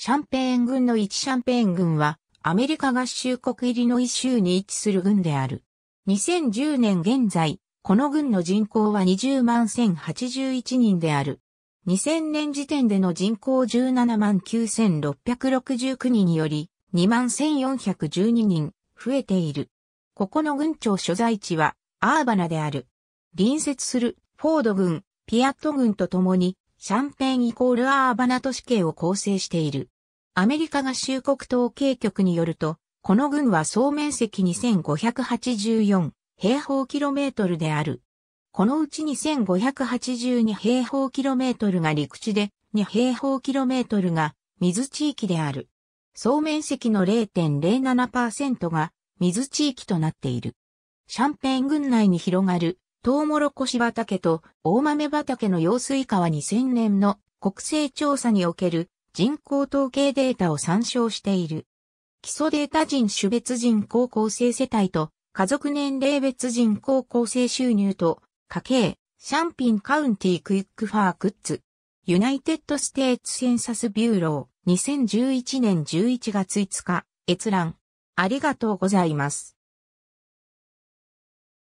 シャンペーン軍の1シャンペーン軍は、アメリカ合衆国入りの一州に位置する軍である。2010年現在、この軍の人口は20万1081人である。2000年時点での人口17万9669人により、2万1412人増えている。ここの軍庁所在地はアーバナである。隣接するフォード軍、ピアット軍と共に、シャンペーンイコールアーバナ都市系を構成している。アメリカ合衆国統計局によると、この郡は総面積2584平方キロメートルである。このうち2582平方キロメートルが陸地で、2平方キロメートルが水地域である。総面積の0.07%が水地域となっている。シャンペーン郡内に広がるトウモロコシ畑と大豆畑の用水川2000年の国勢調査における人口統計データを参照している。基礎データ人種別人口構成世帯と家族年齢別人口構成収入と家計、シャンピンカウンティクイックファークッズ、ユナイテッドステーツセンサスビューロー2011年11月5日閲覧ありがとうございます。